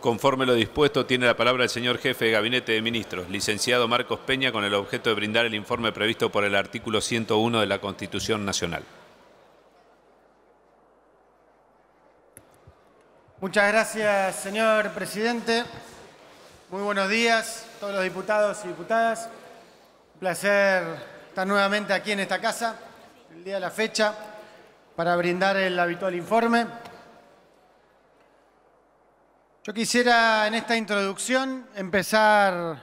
Conforme lo dispuesto, tiene la palabra el señor jefe de Gabinete de Ministros, licenciado Marcos Peña, con el objeto de brindar el informe previsto por el artículo 101 de la Constitución Nacional. Muchas gracias, señor presidente. Muy buenos días a todos los diputados y diputadas. Un placer estar nuevamente aquí en esta casa, el día de la fecha, para brindar el habitual informe. Yo quisiera en esta introducción empezar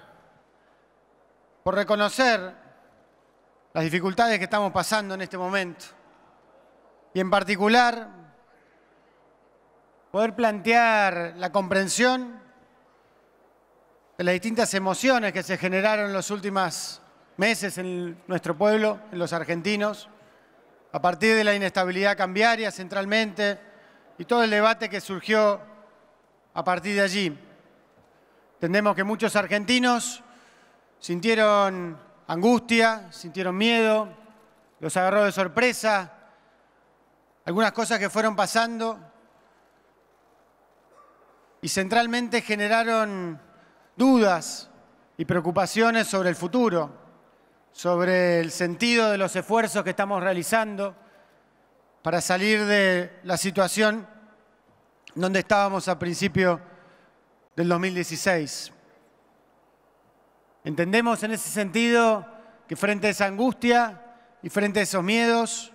por reconocer las dificultades que estamos pasando en este momento y en particular poder plantear la comprensión de las distintas emociones que se generaron en los últimos meses en nuestro pueblo, en los argentinos, a partir de la inestabilidad cambiaria centralmente y todo el debate que surgió a partir de allí, entendemos que muchos argentinos sintieron angustia, sintieron miedo, los agarró de sorpresa, algunas cosas que fueron pasando y centralmente generaron dudas y preocupaciones sobre el futuro, sobre el sentido de los esfuerzos que estamos realizando para salir de la situación donde estábamos a principio del 2016. Entendemos en ese sentido que frente a esa angustia y frente a esos miedos,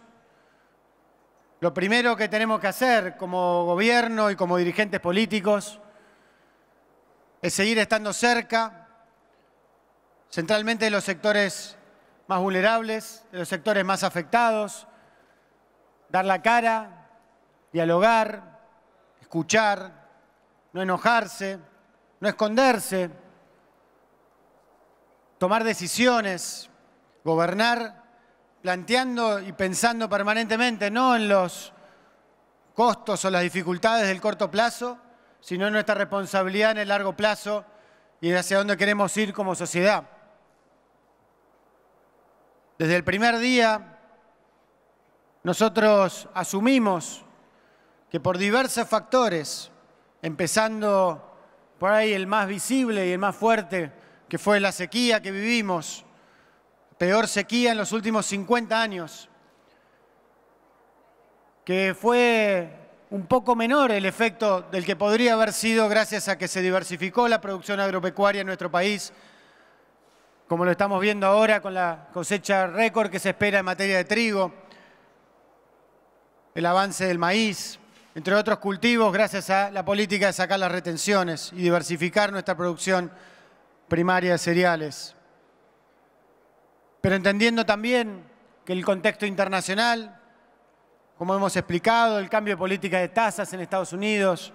lo primero que tenemos que hacer como gobierno y como dirigentes políticos es seguir estando cerca, centralmente de los sectores más vulnerables, de los sectores más afectados, dar la cara, dialogar, escuchar, no enojarse, no esconderse, tomar decisiones, gobernar planteando y pensando permanentemente, no en los costos o las dificultades del corto plazo, sino en nuestra responsabilidad en el largo plazo y hacia dónde queremos ir como sociedad. Desde el primer día, nosotros asumimos que por diversos factores, empezando por ahí el más visible y el más fuerte, que fue la sequía que vivimos, peor sequía en los últimos 50 años, que fue un poco menor el efecto del que podría haber sido gracias a que se diversificó la producción agropecuaria en nuestro país, como lo estamos viendo ahora con la cosecha récord que se espera en materia de trigo, el avance del maíz, entre otros cultivos, gracias a la política de sacar las retenciones y diversificar nuestra producción primaria de cereales. Pero entendiendo también que el contexto internacional, como hemos explicado, el cambio de política de tasas en Estados Unidos,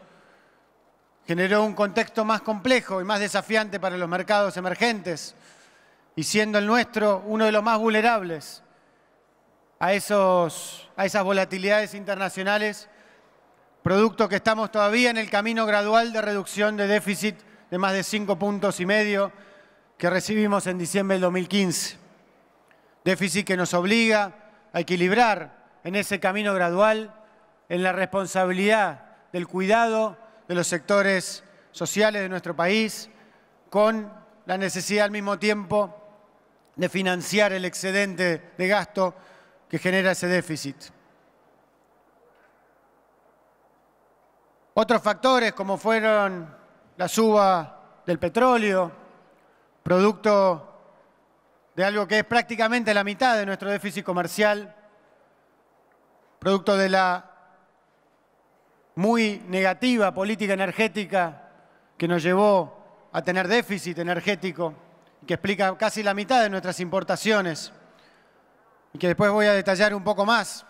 generó un contexto más complejo y más desafiante para los mercados emergentes y siendo el nuestro uno de los más vulnerables a, a esas volatilidades internacionales producto que estamos todavía en el camino gradual de reducción de déficit de más de cinco puntos y medio que recibimos en diciembre del 2015. Déficit que nos obliga a equilibrar en ese camino gradual, en la responsabilidad del cuidado de los sectores sociales de nuestro país, con la necesidad al mismo tiempo de financiar el excedente de gasto que genera ese déficit. Otros factores como fueron la suba del petróleo, producto de algo que es prácticamente la mitad de nuestro déficit comercial, producto de la muy negativa política energética que nos llevó a tener déficit energético, que explica casi la mitad de nuestras importaciones, y que después voy a detallar un poco más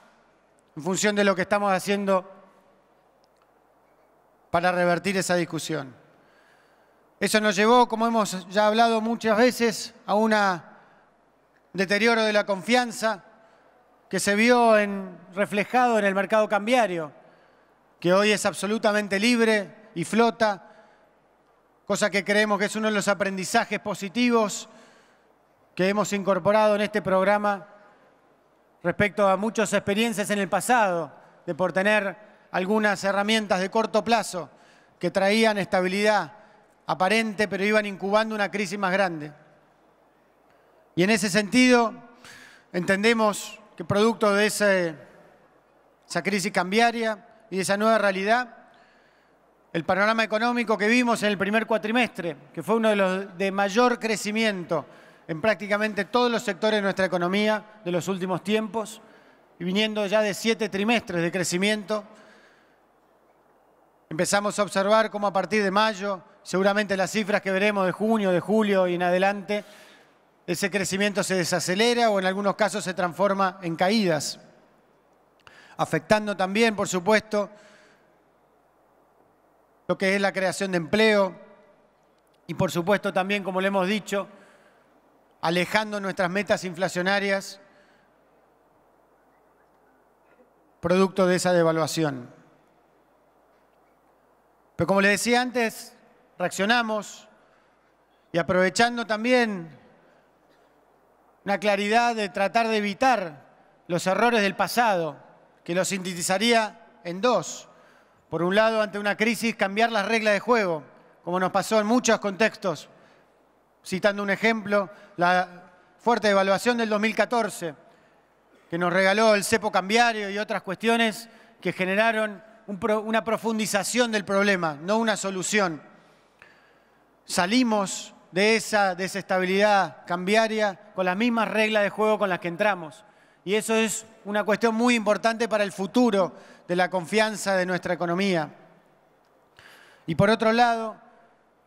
en función de lo que estamos haciendo para revertir esa discusión. Eso nos llevó, como hemos ya hablado muchas veces, a un deterioro de la confianza que se vio reflejado en el mercado cambiario, que hoy es absolutamente libre y flota, cosa que creemos que es uno de los aprendizajes positivos que hemos incorporado en este programa respecto a muchas experiencias en el pasado, de por tener algunas herramientas de corto plazo que traían estabilidad aparente, pero iban incubando una crisis más grande. Y en ese sentido, entendemos que producto de esa crisis cambiaria y de esa nueva realidad, el panorama económico que vimos en el primer cuatrimestre, que fue uno de los de mayor crecimiento en prácticamente todos los sectores de nuestra economía de los últimos tiempos, y viniendo ya de siete trimestres de crecimiento, Empezamos a observar cómo a partir de mayo, seguramente las cifras que veremos de junio, de julio y en adelante, ese crecimiento se desacelera o en algunos casos se transforma en caídas, afectando también, por supuesto, lo que es la creación de empleo y, por supuesto, también, como le hemos dicho, alejando nuestras metas inflacionarias producto de esa devaluación. Pero como le decía antes, reaccionamos y aprovechando también una claridad de tratar de evitar los errores del pasado, que los sintetizaría en dos. Por un lado, ante una crisis, cambiar las reglas de juego, como nos pasó en muchos contextos. Citando un ejemplo, la fuerte devaluación del 2014, que nos regaló el cepo cambiario y otras cuestiones que generaron una profundización del problema, no una solución. Salimos de esa desestabilidad cambiaria con las mismas reglas de juego con las que entramos. Y eso es una cuestión muy importante para el futuro de la confianza de nuestra economía. Y por otro lado,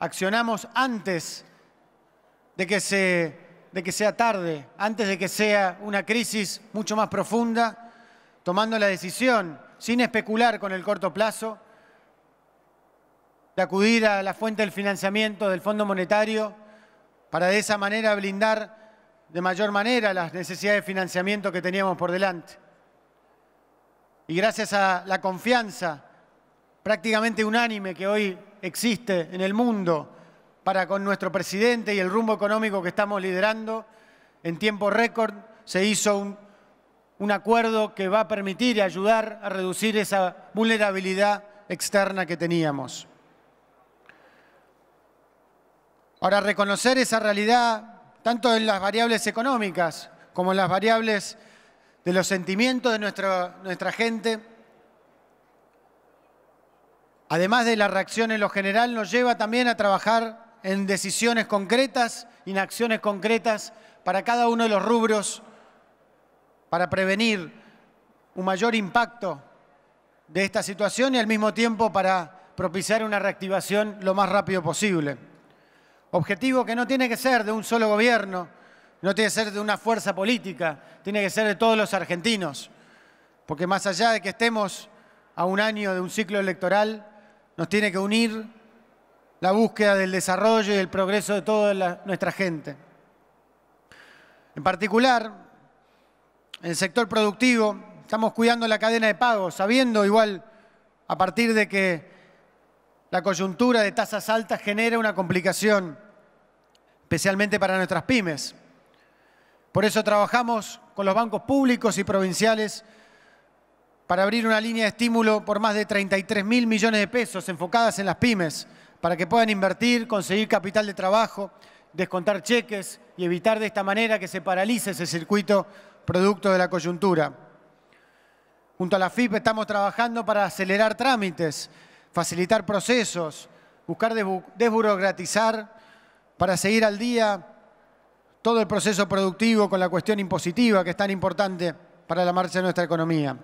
accionamos antes de que, de que sea tarde, antes de que sea una crisis mucho más profunda, tomando la decisión sin especular con el corto plazo, de acudir a la fuente del financiamiento del Fondo Monetario para de esa manera blindar de mayor manera las necesidades de financiamiento que teníamos por delante. Y gracias a la confianza prácticamente unánime que hoy existe en el mundo para con nuestro presidente y el rumbo económico que estamos liderando, en tiempo récord se hizo un un acuerdo que va a permitir y ayudar a reducir esa vulnerabilidad externa que teníamos. Ahora, reconocer esa realidad, tanto en las variables económicas como en las variables de los sentimientos de nuestra, nuestra gente, además de la reacción en lo general, nos lleva también a trabajar en decisiones concretas y en acciones concretas para cada uno de los rubros para prevenir un mayor impacto de esta situación y al mismo tiempo para propiciar una reactivación lo más rápido posible. Objetivo que no tiene que ser de un solo gobierno, no tiene que ser de una fuerza política, tiene que ser de todos los argentinos. Porque más allá de que estemos a un año de un ciclo electoral, nos tiene que unir la búsqueda del desarrollo y el progreso de toda nuestra gente. En particular, en el sector productivo, estamos cuidando la cadena de pagos, sabiendo igual a partir de que la coyuntura de tasas altas genera una complicación, especialmente para nuestras pymes. Por eso trabajamos con los bancos públicos y provinciales para abrir una línea de estímulo por más de 33 mil millones de pesos enfocadas en las pymes, para que puedan invertir, conseguir capital de trabajo, descontar cheques y evitar de esta manera que se paralice ese circuito producto de la coyuntura. Junto a la FIP estamos trabajando para acelerar trámites, facilitar procesos, buscar desburocratizar para seguir al día todo el proceso productivo con la cuestión impositiva que es tan importante para la marcha de nuestra economía.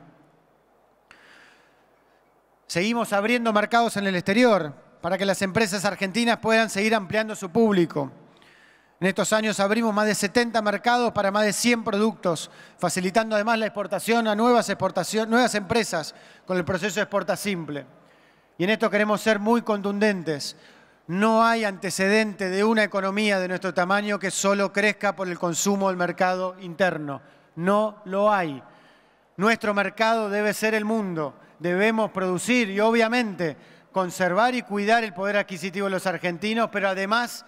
Seguimos abriendo mercados en el exterior para que las empresas argentinas puedan seguir ampliando su público. En estos años abrimos más de 70 mercados para más de 100 productos, facilitando además la exportación a nuevas, nuevas empresas con el proceso de exporta simple. Y en esto queremos ser muy contundentes. No hay antecedente de una economía de nuestro tamaño que solo crezca por el consumo del mercado interno. No lo hay. Nuestro mercado debe ser el mundo. Debemos producir y obviamente conservar y cuidar el poder adquisitivo de los argentinos, pero además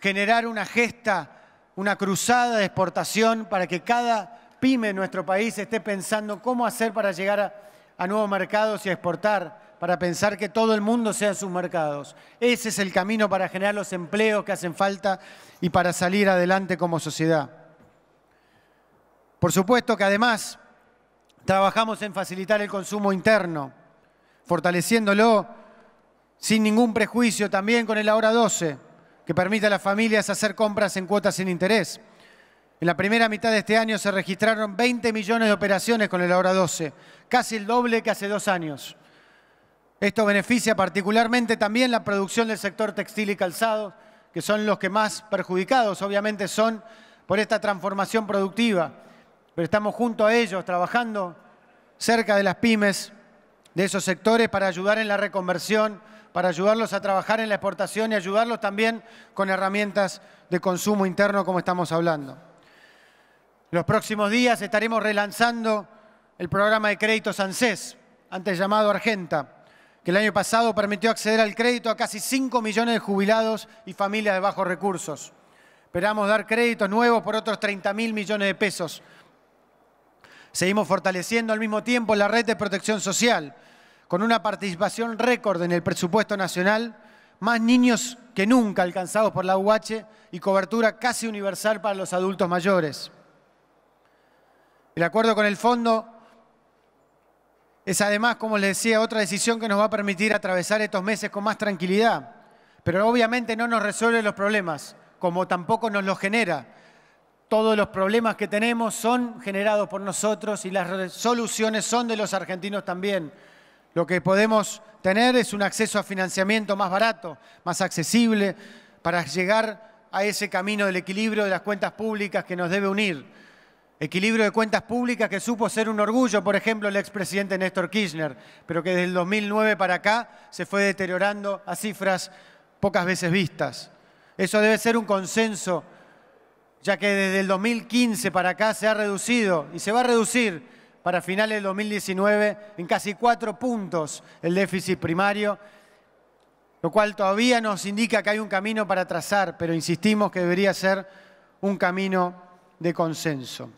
generar una gesta, una cruzada de exportación para que cada pyme en nuestro país esté pensando cómo hacer para llegar a, nuevos mercados y exportar, para pensar que todo el mundo sea sus mercados. Ese es el camino para generar los empleos que hacen falta y para salir adelante como sociedad. Por supuesto que además trabajamos en facilitar el consumo interno, fortaleciéndolo sin ningún prejuicio también con el ahora 12 que permite a las familias hacer compras en cuotas sin interés. En la primera mitad de este año se registraron 20 millones de operaciones con el Ahora 12, casi el doble que hace dos años. Esto beneficia particularmente también la producción del sector textil y calzado, que son los que más perjudicados obviamente son por esta transformación productiva. Pero estamos junto a ellos trabajando cerca de las pymes, de esos sectores, para ayudar en la reconversión para ayudarlos a trabajar en la exportación y ayudarlos también con herramientas de consumo interno como estamos hablando. Los próximos días estaremos relanzando el programa de crédito ANSES, antes llamado Argenta, que el año pasado permitió acceder al crédito a casi 5 millones de jubilados y familias de bajos recursos. Esperamos dar créditos nuevos por otros 30 mil millones de pesos. Seguimos fortaleciendo al mismo tiempo la red de protección social, con una participación récord en el presupuesto nacional, más niños que nunca alcanzados por la UH y cobertura casi universal para los adultos mayores. El acuerdo con el fondo es además, como les decía, otra decisión que nos va a permitir atravesar estos meses con más tranquilidad, pero obviamente no nos resuelve los problemas, como tampoco nos los genera. Todos los problemas que tenemos son generados por nosotros y las soluciones son de los argentinos también. Lo que podemos tener es un acceso a financiamiento más barato, más accesible, para llegar a ese camino del equilibrio de las cuentas públicas que nos debe unir. Equilibrio de cuentas públicas que supo ser un orgullo, por ejemplo, el expresidente Néstor Kirchner, pero que desde el 2009 para acá se fue deteriorando a cifras pocas veces vistas. Eso debe ser un consenso, ya que desde el 2015 para acá se ha reducido y se va a reducir para finales del 2019 en casi cuatro puntos el déficit primario, lo cual todavía nos indica que hay un camino para trazar, pero insistimos que debería ser un camino de consenso.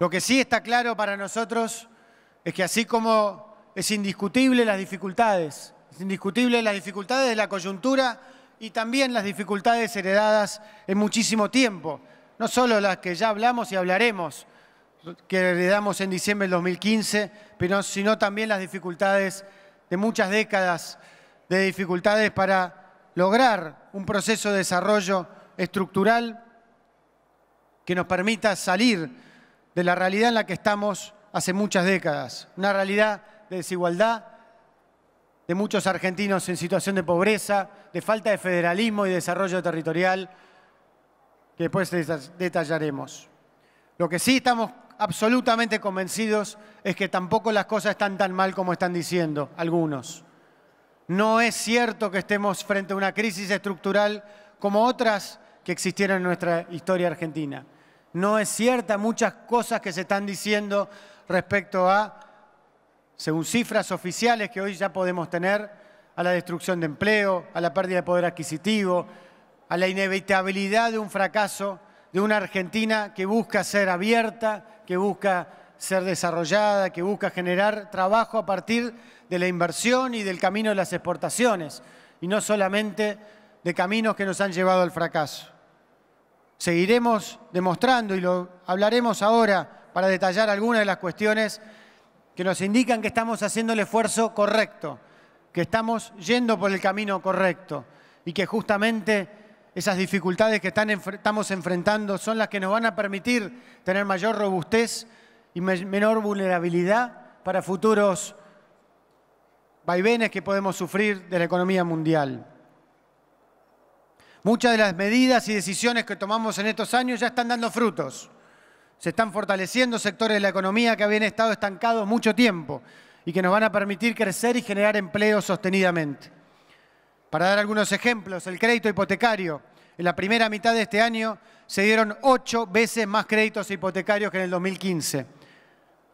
Lo que sí está claro para nosotros es que así como es indiscutible las dificultades, es indiscutible las dificultades de la coyuntura y también las dificultades heredadas en muchísimo tiempo no solo las que ya hablamos y hablaremos, que heredamos en diciembre del 2015, pero, sino también las dificultades de muchas décadas de dificultades para lograr un proceso de desarrollo estructural que nos permita salir de la realidad en la que estamos hace muchas décadas, una realidad de desigualdad, de muchos argentinos en situación de pobreza, de falta de federalismo y desarrollo territorial, que después detallaremos. Lo que sí estamos absolutamente convencidos es que tampoco las cosas están tan mal como están diciendo algunos. No es cierto que estemos frente a una crisis estructural como otras que existieron en nuestra historia argentina. No es cierta muchas cosas que se están diciendo respecto a, según cifras oficiales que hoy ya podemos tener, a la destrucción de empleo, a la pérdida de poder adquisitivo, a la inevitabilidad de un fracaso de una Argentina que busca ser abierta, que busca ser desarrollada, que busca generar trabajo a partir de la inversión y del camino de las exportaciones, y no solamente de caminos que nos han llevado al fracaso. Seguiremos demostrando, y lo hablaremos ahora para detallar algunas de las cuestiones que nos indican que estamos haciendo el esfuerzo correcto, que estamos yendo por el camino correcto y que justamente esas dificultades que estamos enfrentando son las que nos van a permitir tener mayor robustez y menor vulnerabilidad para futuros vaivenes que podemos sufrir de la economía mundial. Muchas de las medidas y decisiones que tomamos en estos años ya están dando frutos. Se están fortaleciendo sectores de la economía que habían estado estancados mucho tiempo y que nos van a permitir crecer y generar empleo sostenidamente. Para dar algunos ejemplos, el crédito hipotecario. En la primera mitad de este año se dieron ocho veces más créditos hipotecarios que en el 2015.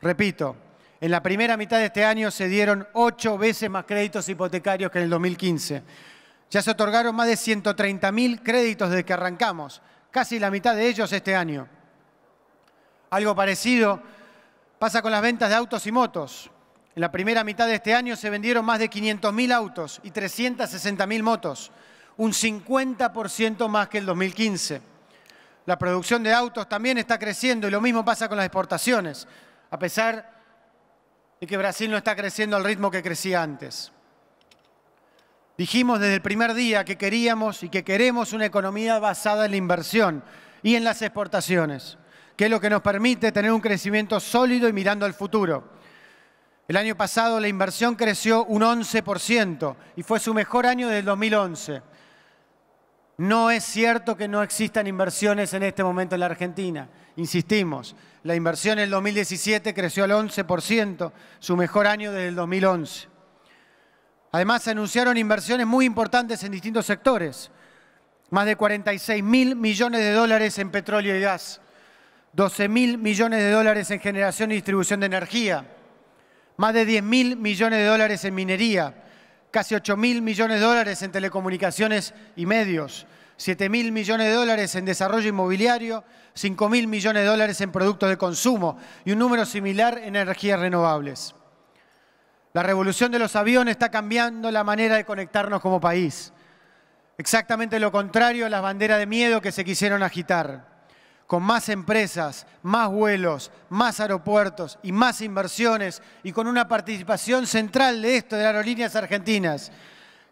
Repito, en la primera mitad de este año se dieron ocho veces más créditos hipotecarios que en el 2015. Ya se otorgaron más de 130.000 créditos desde que arrancamos, casi la mitad de ellos este año. Algo parecido pasa con las ventas de autos y motos. En la primera mitad de este año se vendieron más de 500.000 autos y 360.000 motos, un 50% más que el 2015. La producción de autos también está creciendo y lo mismo pasa con las exportaciones, a pesar de que Brasil no está creciendo al ritmo que crecía antes. Dijimos desde el primer día que queríamos y que queremos una economía basada en la inversión y en las exportaciones, que es lo que nos permite tener un crecimiento sólido y mirando al futuro. El año pasado la inversión creció un 11% y fue su mejor año desde el 2011. No es cierto que no existan inversiones en este momento en la Argentina. Insistimos, la inversión en el 2017 creció al 11%, su mejor año desde el 2011. Además, se anunciaron inversiones muy importantes en distintos sectores. Más de 46 mil millones de dólares en petróleo y gas, 12 mil millones de dólares en generación y distribución de energía, más de 10 mil millones de dólares en minería, casi 8 mil millones de dólares en telecomunicaciones y medios, 7 mil millones de dólares en desarrollo inmobiliario, 5 mil millones de dólares en productos de consumo y un número similar en energías renovables. La revolución de los aviones está cambiando la manera de conectarnos como país. Exactamente lo contrario a las banderas de miedo que se quisieron agitar con más empresas, más vuelos, más aeropuertos y más inversiones y con una participación central de esto de Aerolíneas Argentinas,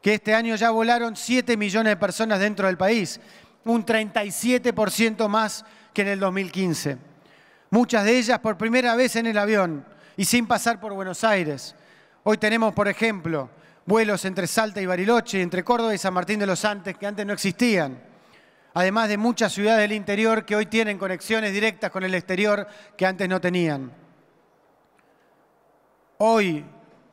que este año ya volaron 7 millones de personas dentro del país, un 37% más que en el 2015. Muchas de ellas por primera vez en el avión y sin pasar por Buenos Aires. Hoy tenemos, por ejemplo, vuelos entre Salta y Bariloche, entre Córdoba y San Martín de los Andes que antes no existían además de muchas ciudades del interior que hoy tienen conexiones directas con el exterior que antes no tenían. Hoy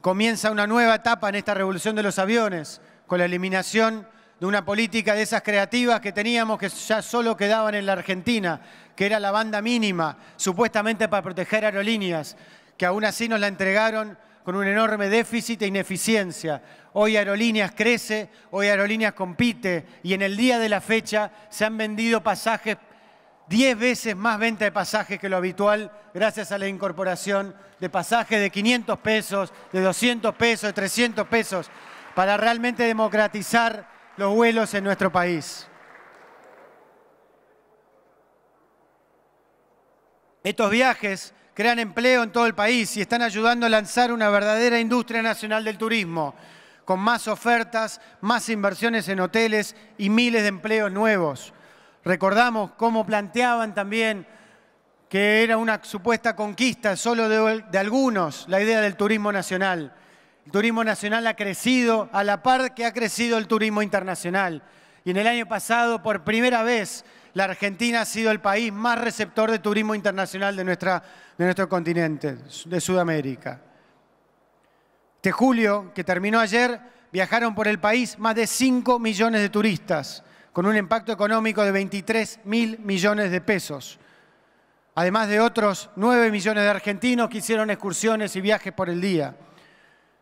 comienza una nueva etapa en esta revolución de los aviones, con la eliminación de una política de esas creativas que teníamos que ya solo quedaban en la Argentina, que era la banda mínima, supuestamente para proteger aerolíneas, que aún así nos la entregaron con un enorme déficit e ineficiencia. Hoy Aerolíneas crece, hoy Aerolíneas compite y en el día de la fecha se han vendido pasajes 10 veces más venta de pasajes que lo habitual gracias a la incorporación de pasajes de 500 pesos, de 200 pesos, de 300 pesos, para realmente democratizar los vuelos en nuestro país. Estos viajes crean empleo en todo el país y están ayudando a lanzar una verdadera industria nacional del turismo, con más ofertas, más inversiones en hoteles y miles de empleos nuevos. Recordamos cómo planteaban también que era una supuesta conquista solo de, algunos la idea del turismo nacional. El turismo nacional ha crecido a la par que ha crecido el turismo internacional. Y en el año pasado, por primera vez, la Argentina ha sido el país más receptor de turismo internacional de, de nuestro continente, de Sudamérica. Este julio, que terminó ayer, viajaron por el país más de 5 millones de turistas, con un impacto económico de 23 mil millones de pesos. Además de otros 9 millones de argentinos que hicieron excursiones y viajes por el día.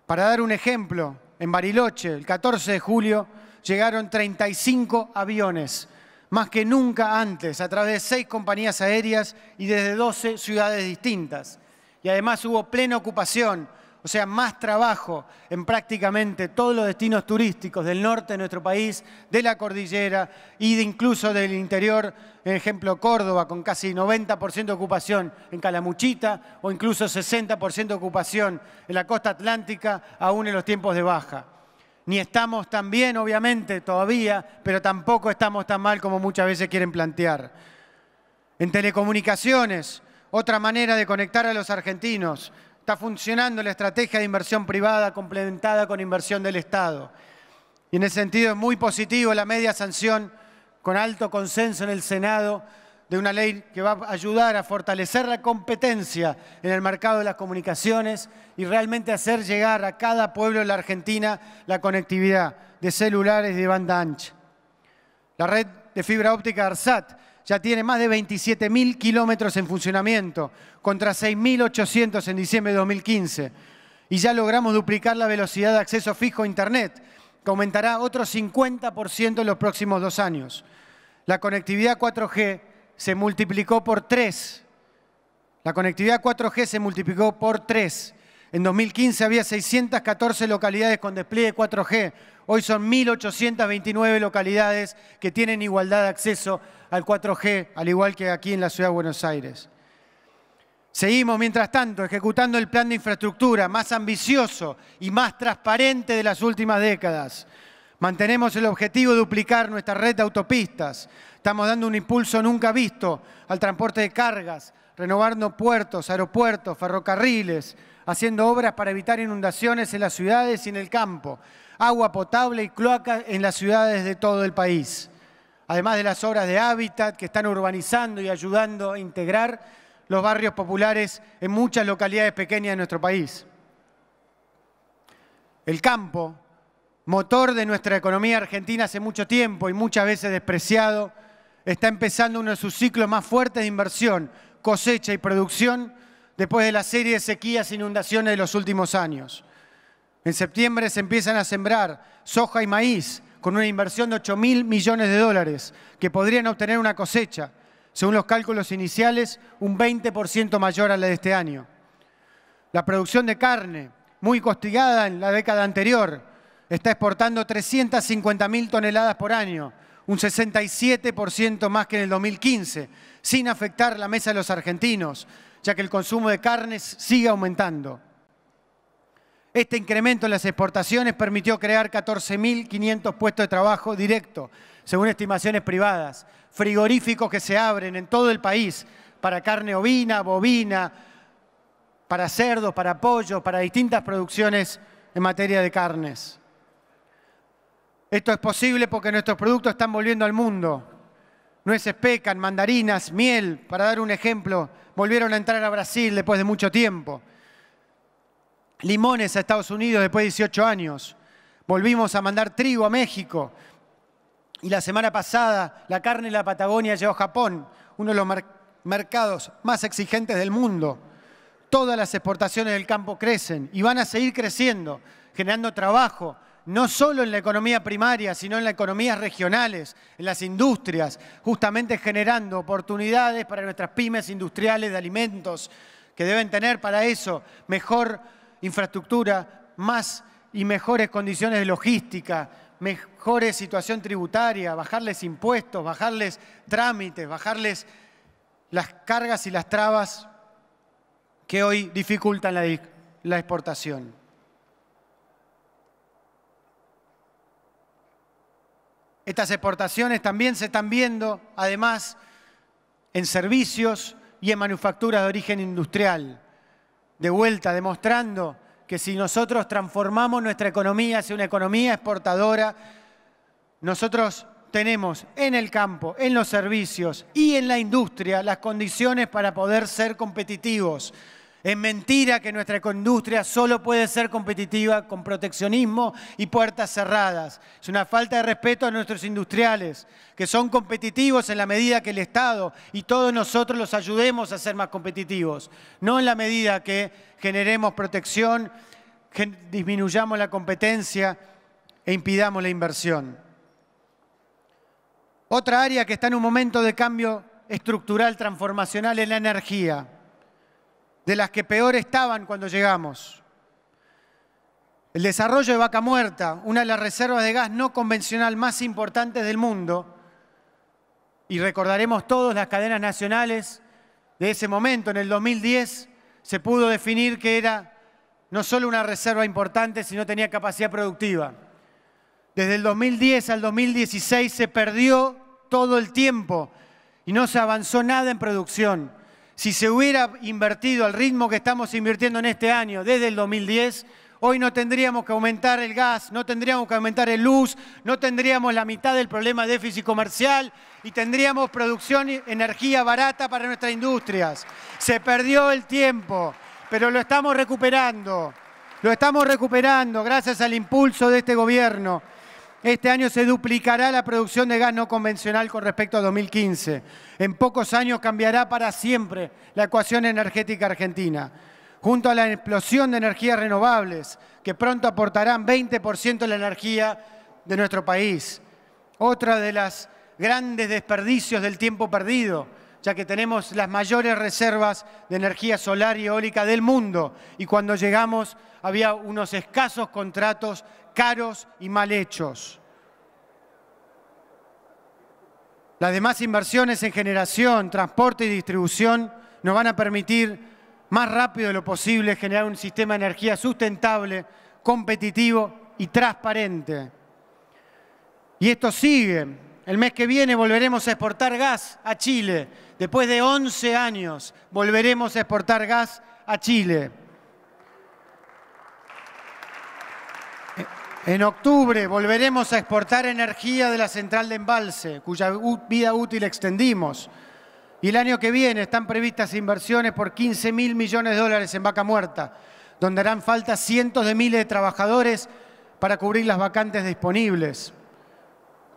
Para dar un ejemplo, en Bariloche, el 14 de julio, llegaron 35 aviones más que nunca antes, a través de seis compañías aéreas y desde 12 ciudades distintas. Y además hubo plena ocupación, o sea, más trabajo en prácticamente todos los destinos turísticos del norte de nuestro país, de la cordillera y incluso del interior, en ejemplo Córdoba, con casi 90% de ocupación en Calamuchita o incluso 60% de ocupación en la costa atlántica, aún en los tiempos de baja ni estamos tan bien, obviamente, todavía, pero tampoco estamos tan mal como muchas veces quieren plantear. En telecomunicaciones, otra manera de conectar a los argentinos, está funcionando la estrategia de inversión privada complementada con inversión del Estado. Y en ese sentido es muy positivo la media sanción con alto consenso en el Senado de una ley que va a ayudar a fortalecer la competencia en el mercado de las comunicaciones y realmente hacer llegar a cada pueblo de la Argentina la conectividad de celulares de banda ancha. La red de fibra óptica ARSAT ya tiene más de 27.000 kilómetros en funcionamiento, contra 6.800 en diciembre de 2015. Y ya logramos duplicar la velocidad de acceso fijo a Internet, que aumentará otro 50% en los próximos dos años. La conectividad 4G se multiplicó por tres. La conectividad 4G se multiplicó por tres. En 2015 había 614 localidades con despliegue 4G. Hoy son 1.829 localidades que tienen igualdad de acceso al 4G, al igual que aquí en la Ciudad de Buenos Aires. Seguimos, mientras tanto, ejecutando el plan de infraestructura más ambicioso y más transparente de las últimas décadas. Mantenemos el objetivo de duplicar nuestra red de autopistas, Estamos dando un impulso nunca visto al transporte de cargas, renovando puertos, aeropuertos, ferrocarriles, haciendo obras para evitar inundaciones en las ciudades y en el campo, agua potable y cloaca en las ciudades de todo el país. Además de las obras de hábitat que están urbanizando y ayudando a integrar los barrios populares en muchas localidades pequeñas de nuestro país. El campo, motor de nuestra economía argentina hace mucho tiempo y muchas veces despreciado, está empezando uno de sus ciclos más fuertes de inversión, cosecha y producción después de la serie de sequías e inundaciones de los últimos años. En septiembre se empiezan a sembrar soja y maíz con una inversión de 8 mil millones de dólares que podrían obtener una cosecha, según los cálculos iniciales, un 20% mayor a la de este año. La producción de carne, muy costigada en la década anterior, está exportando 350 mil toneladas por año, un 67% más que en el 2015, sin afectar la mesa de los argentinos, ya que el consumo de carnes sigue aumentando. Este incremento en las exportaciones permitió crear 14.500 puestos de trabajo directo según estimaciones privadas, frigoríficos que se abren en todo el país para carne ovina, bovina, para cerdos, para pollo, para distintas producciones en materia de carnes. Esto es posible porque nuestros productos están volviendo al mundo. Nueces pecan, mandarinas, miel, para dar un ejemplo, volvieron a entrar a Brasil después de mucho tiempo. Limones a Estados Unidos después de 18 años. Volvimos a mandar trigo a México. Y la semana pasada la carne de la Patagonia llegó a Japón, uno de los mercados más exigentes del mundo. Todas las exportaciones del campo crecen y van a seguir creciendo, generando trabajo, no solo en la economía primaria, sino en las economías regionales, en las industrias, justamente generando oportunidades para nuestras pymes industriales de alimentos, que deben tener para eso mejor infraestructura, más y mejores condiciones de logística, mejores situación tributaria, bajarles impuestos, bajarles trámites, bajarles las cargas y las trabas que hoy dificultan la exportación. Estas exportaciones también se están viendo, además, en servicios y en manufacturas de origen industrial. De vuelta, demostrando que si nosotros transformamos nuestra economía hacia una economía exportadora, nosotros tenemos en el campo, en los servicios y en la industria las condiciones para poder ser competitivos. Es mentira que nuestra industria solo puede ser competitiva con proteccionismo y puertas cerradas. Es una falta de respeto a nuestros industriales, que son competitivos en la medida que el Estado y todos nosotros los ayudemos a ser más competitivos, no en la medida que generemos protección, disminuyamos la competencia e impidamos la inversión. Otra área que está en un momento de cambio estructural transformacional es la energía de las que peor estaban cuando llegamos. El desarrollo de Vaca Muerta, una de las reservas de gas no convencional más importantes del mundo, y recordaremos todos las cadenas nacionales de ese momento, en el 2010, se pudo definir que era no solo una reserva importante, sino tenía capacidad productiva. Desde el 2010 al 2016 se perdió todo el tiempo y no se avanzó nada en producción. Si se hubiera invertido al ritmo que estamos invirtiendo en este año, desde el 2010, hoy no tendríamos que aumentar el gas, no tendríamos que aumentar el luz, no tendríamos la mitad del problema déficit comercial y tendríamos producción y energía barata para nuestras industrias. Se perdió el tiempo, pero lo estamos recuperando. Lo estamos recuperando gracias al impulso de este gobierno. Este año se duplicará la producción de gas no convencional con respecto a 2015. En pocos años cambiará para siempre la ecuación energética argentina. Junto a la explosión de energías renovables, que pronto aportarán 20% de la energía de nuestro país. Otra de las grandes desperdicios del tiempo perdido, ya que tenemos las mayores reservas de energía solar y eólica del mundo y cuando llegamos había unos escasos contratos caros y mal hechos. Las demás inversiones en generación, transporte y distribución nos van a permitir más rápido de lo posible generar un sistema de energía sustentable, competitivo y transparente. Y esto sigue. El mes que viene volveremos a exportar gas a Chile. Después de 11 años volveremos a exportar gas a Chile. En octubre volveremos a exportar energía de la central de embalse, cuya vida útil extendimos. Y el año que viene están previstas inversiones por 15 mil millones de dólares en Vaca Muerta, donde harán falta cientos de miles de trabajadores para cubrir las vacantes disponibles.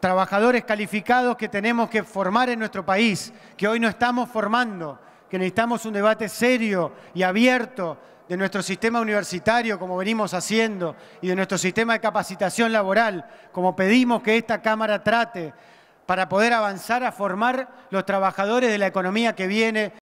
Trabajadores calificados que tenemos que formar en nuestro país, que hoy no estamos formando, que necesitamos un debate serio y abierto de nuestro sistema universitario, como venimos haciendo, y de nuestro sistema de capacitación laboral, como pedimos que esta Cámara trate para poder avanzar a formar los trabajadores de la economía que viene